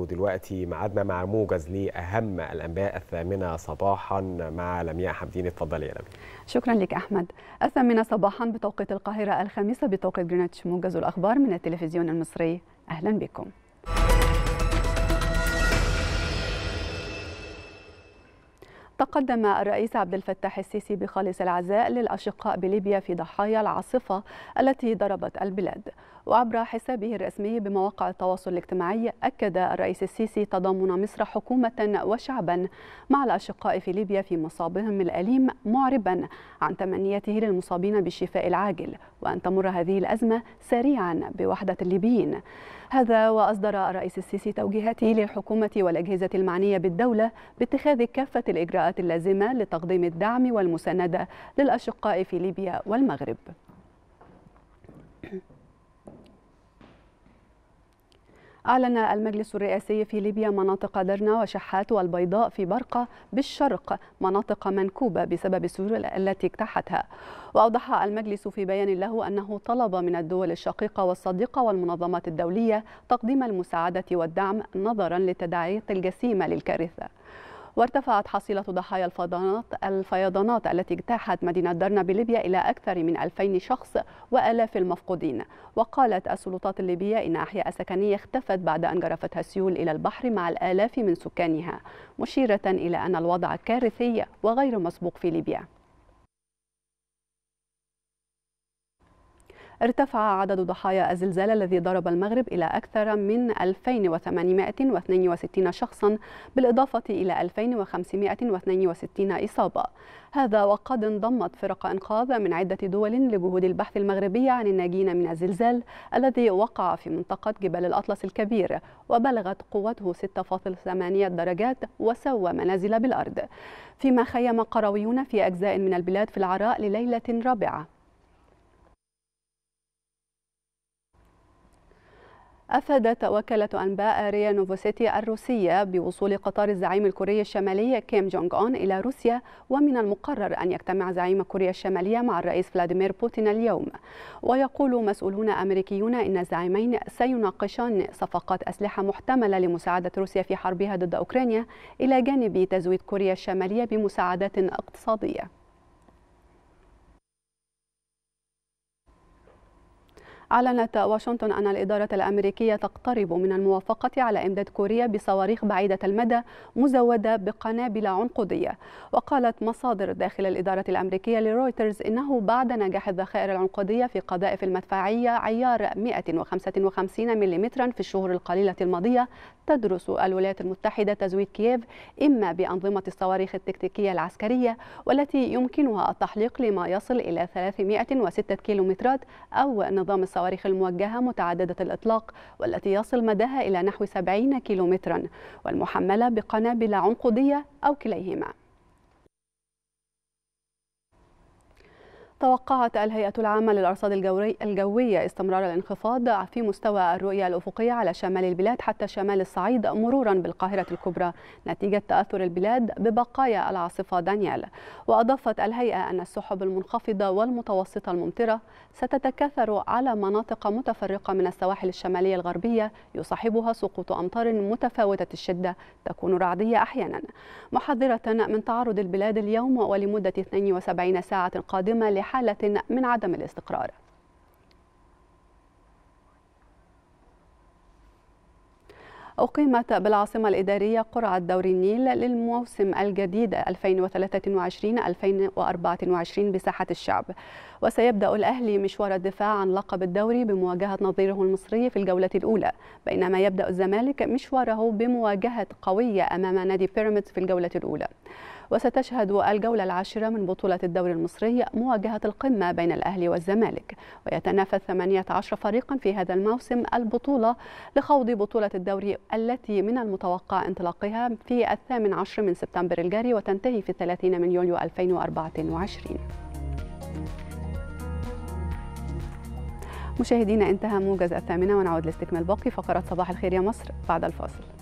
ودلوقتي ميعادنا مع موجز لأهم الأنباء الثامنة صباحا مع لمياء حمدين اتفضلي يا لمياء شكرا لك أحمد الثامنة صباحا بتوقيت القاهرة الخامسة بتوقيت جرينتش موجز الأخبار من التلفزيون المصري أهلا بكم تقدم الرئيس عبد الفتاح السيسي بخالص العزاء للأشقاء بليبيا في ضحايا العاصفة التي ضربت البلاد وعبر حسابه الرسمي بمواقع التواصل الاجتماعي أكد الرئيس السيسي تضامن مصر حكومة وشعبا مع الأشقاء في ليبيا في مصابهم الأليم معربا عن تمنيته للمصابين بالشفاء العاجل وأن تمر هذه الأزمة سريعا بوحدة الليبيين هذا وأصدر الرئيس السيسي توجيهاته للحكومة والأجهزة المعنية بالدولة باتخاذ كافة الإجراءات اللازمة لتقديم الدعم والمساندة للأشقاء في ليبيا والمغرب أعلن المجلس الرئاسي في ليبيا مناطق درنا وشحات والبيضاء في برقة بالشرق مناطق منكوبة بسبب السيول التي اجتاحتها وأوضح المجلس في بيان له أنه طلب من الدول الشقيقة والصديقة والمنظمات الدولية تقديم المساعدة والدعم نظرا للتداعيات الجسيمة للكارثة وارتفعت حصيلة ضحايا الفيضانات الفيضانات التي اجتاحت مدينة درنا بليبيا إلى أكثر من 2000 شخص وآلاف المفقودين وقالت السلطات الليبية إن أحياء سكنية اختفت بعد أن جرفتها السيول إلى البحر مع الآلاف من سكانها مشيرة إلى أن الوضع كارثي وغير مسبوق في ليبيا ارتفع عدد ضحايا الزلزال الذي ضرب المغرب إلى أكثر من 2862 شخصا بالإضافة إلى 2562 إصابة هذا وقد انضمت فرق إنقاذ من عدة دول لجهود البحث المغربية عن الناجين من الزلزال الذي وقع في منطقة جبال الأطلس الكبير وبلغت قوته 6.8 درجات وسوى منازل بالأرض فيما خيم قرويون في أجزاء من البلاد في العراء لليلة رابعة أفادت وكالة أنباء ريا نوفوسيتي الروسية بوصول قطار الزعيم الكوري الشمالي كيم جونغ أون إلى روسيا ومن المقرر أن يجتمع زعيم كوريا الشمالية مع الرئيس فلاديمير بوتين اليوم ويقول مسؤولون أمريكيون إن الزعيمين سيناقشان صفقات أسلحة محتملة لمساعدة روسيا في حربها ضد أوكرانيا إلى جانب تزويد كوريا الشمالية بمساعدات اقتصادية أعلنت واشنطن أن الإدارة الأمريكية تقترب من الموافقة على إمداد كوريا بصواريخ بعيدة المدى مزودة بقنابل عنقودية وقالت مصادر داخل الإدارة الأمريكية لرويترز إنه بعد نجاح الذخائر العنقودية في قذائف المدفعية عيار 155 ملم في الشهور القليلة الماضية تدرس الولايات المتحدة تزويد كييف إما بأنظمة الصواريخ التكتيكية العسكرية والتي يمكنها التحليق لما يصل إلى 306 كيلومترات أو نظام الصواريخ الصواريخ الموجهة متعددة الإطلاق والتي يصل مداها إلى نحو 70 كيلومترا والمحملة بقنابل عنقودية أو كليهما توقعت الهيئة العامة للأرصاد الجوية استمرار الانخفاض في مستوى الرؤية الأفقية على شمال البلاد حتى شمال الصعيد مرورا بالقاهرة الكبرى نتيجة تأثر البلاد ببقايا العاصفة دانيال وأضافت الهيئة أن السحب المنخفضة والمتوسطة الممطرة ستتكاثر على مناطق متفرقة من السواحل الشمالية الغربية يصاحبها سقوط أمطار متفاوتة الشدة تكون رعدية أحيانا محذرة من تعرض البلاد اليوم ولمدة 72 ساعة قادمة لح حالة من عدم الاستقرار أقيمت بالعاصمة الإدارية قرعة دور النيل للموسم الجديد 2023-2024 بساحة الشعب وسيبدأ الأهلي مشوار الدفاع عن لقب الدوري بمواجهة نظيره المصري في الجولة الأولى بينما يبدأ الزمالك مشواره بمواجهة قوية أمام نادي بيراميدز في الجولة الأولى وستشهد الجولة العاشرة من بطولة الدوري المصري مواجهة القمة بين الأهلي والزمالك ويتنافس 18 فريقا في هذا الموسم البطولة لخوض بطولة الدوري التي من المتوقع انطلاقها في الثامن عشر من سبتمبر الجاري وتنتهي في 30 من يوليو 2024 مشاهدينا انتهى موجز الثامنة ونعود لاستكمال باقي فقرات صباح الخير يا مصر بعد الفاصل